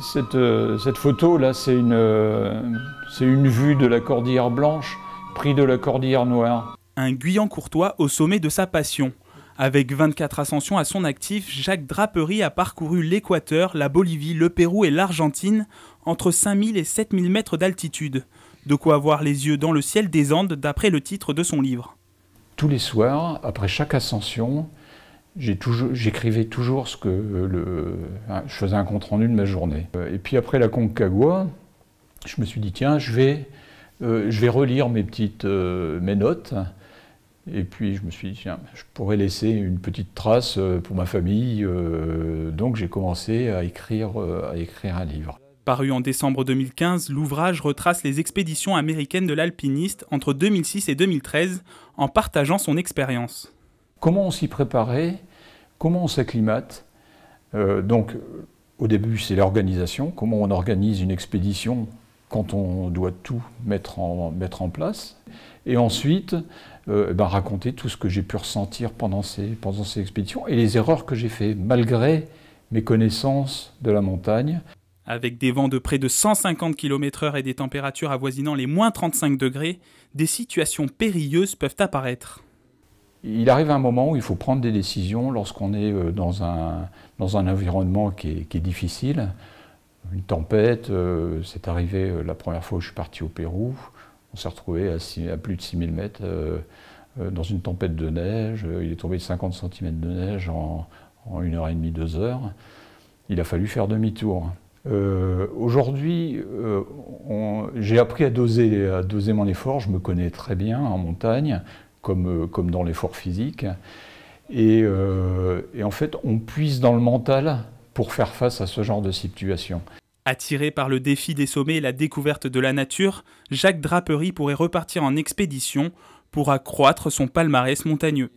Cette, euh, photo là, euh, c'est une, vue de la Cordillère Blanche prise de la Cordillère Noire. Un Guyan courtois au sommet de sa passion. Avec 24 ascensions à son actif, Jacques Draperie a parcouru l'Équateur, la Bolivie, le Pérou et l'Argentine entre 5000 et 7000 mètres d'altitude. De quoi avoir les yeux dans le ciel des Andes d'après le titre de son livre. Tous les soirs, après chaque ascension, j'écrivais toujours, ce que le, je faisais un compte rendu de ma journée. Euh, et puis après la Concagua, je me suis dit tiens, je vais, euh, je vais relire mes petites euh, mes notes. Et puis je me suis dit tiens, je pourrais laisser une petite trace pour ma famille. donc j'ai commencé à écrire, à écrire un livre. Paru en décembre 2015, l'ouvrage retrace les expéditions américaines de l'alpiniste entre 2006 et 2013 en partageant son expérience. Comment on s'y préparait Comment on s'acclimate euh, Donc, au début, c'est l'organisation. Comment on organise une expédition quand on doit tout mettre en, place Et ensuite, euh, eh ben, raconter tout ce que j'ai pu ressentir pendant ces, pendant ces expéditions et les erreurs que j'ai faites, malgré mes connaissances de la montagne. Avec des vents de près de 150 km/h et des températures avoisinant les moins 35 degrés, des situations périlleuses peuvent apparaître il arrive un moment où il faut prendre des décisions lorsqu'on est euh, dans un, environnement qui est, difficile. Une tempête, euh, c'est arrivé euh, la première fois où je suis parti au Pérou. On s'est retrouvé à, plus de 6000 mètres dans une tempête de neige. Il est tombé de 50 cm de neige en, une heure et demie, deux heures. Il a fallu faire demi-tour. Aujourd'hui, j'ai appris à doser, à doser mon effort. Je me connais très bien en montagne. Euh, comme, dans l'effort physique. Et, euh, et, en fait, on puise dans le mental pour faire face à ce genre de situation. Attiré par le défi des sommets et la découverte de la nature, Jacques Drapery pourrait repartir en expédition pour accroître son palmarès montagneux.